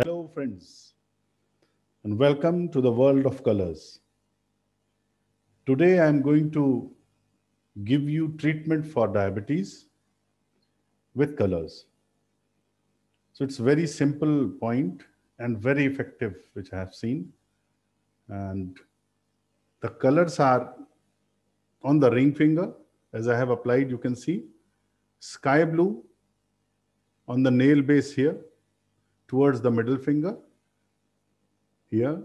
Hello, friends, and welcome to the world of colors. Today, I'm going to give you treatment for diabetes with colors. So it's very simple point and very effective, which I have seen. And the colors are on the ring finger, as I have applied, you can see sky blue on the nail base here towards the middle finger here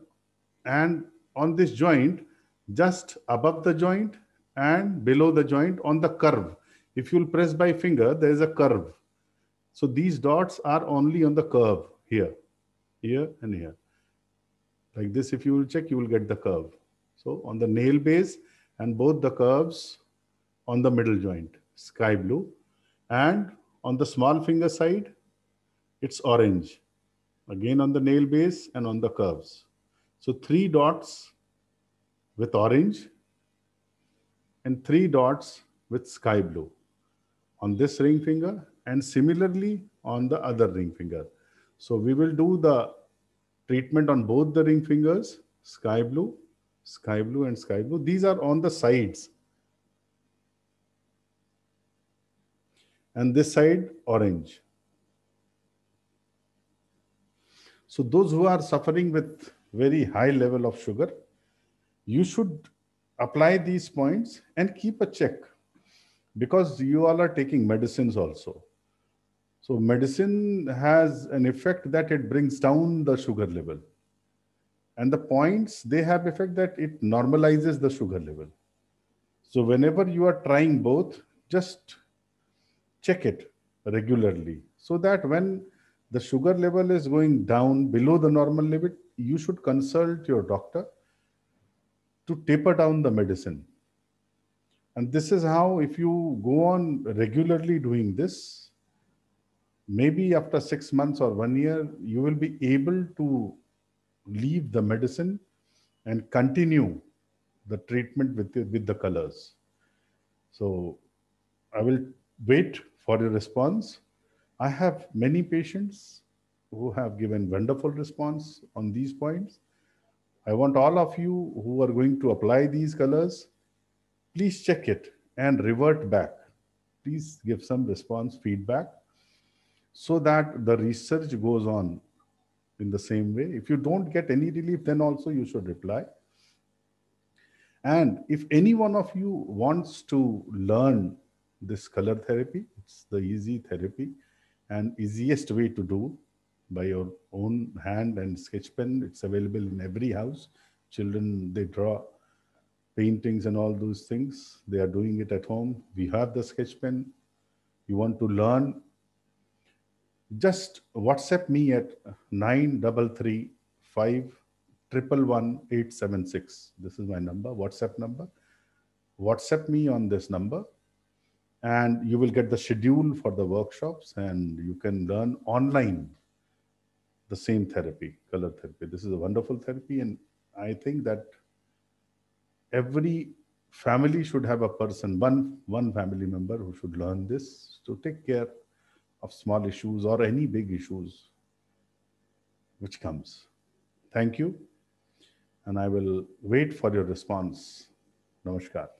and on this joint just above the joint and below the joint on the curve if you'll press by finger there is a curve so these dots are only on the curve here here and here like this if you will check you will get the curve so on the nail base and both the curves on the middle joint sky blue and on the small finger side it's orange again on the nail base and on the curves. So three dots with orange and three dots with sky blue on this ring finger and similarly on the other ring finger. So we will do the treatment on both the ring fingers, sky blue, sky blue and sky blue. These are on the sides. And this side orange. So those who are suffering with very high level of sugar, you should apply these points and keep a check because you all are taking medicines also. So medicine has an effect that it brings down the sugar level. And the points, they have effect that it normalizes the sugar level. So whenever you are trying both, just check it regularly so that when the sugar level is going down below the normal limit, you should consult your doctor to taper down the medicine. And this is how, if you go on regularly doing this, maybe after six months or one year, you will be able to leave the medicine and continue the treatment with the, with the colors. So I will wait for your response. I have many patients who have given wonderful response on these points. I want all of you who are going to apply these colors, please check it and revert back. Please give some response feedback so that the research goes on in the same way. If you don't get any relief, then also you should reply. And if any one of you wants to learn this color therapy, it's the easy therapy and easiest way to do by your own hand and sketch pen. It's available in every house. Children, they draw paintings and all those things. They are doing it at home. We have the sketch pen. You want to learn, just WhatsApp me at 9335 876. This is my number, WhatsApp number. WhatsApp me on this number and you will get the schedule for the workshops and you can learn online the same therapy color therapy this is a wonderful therapy and i think that every family should have a person one one family member who should learn this to take care of small issues or any big issues which comes thank you and i will wait for your response namaskar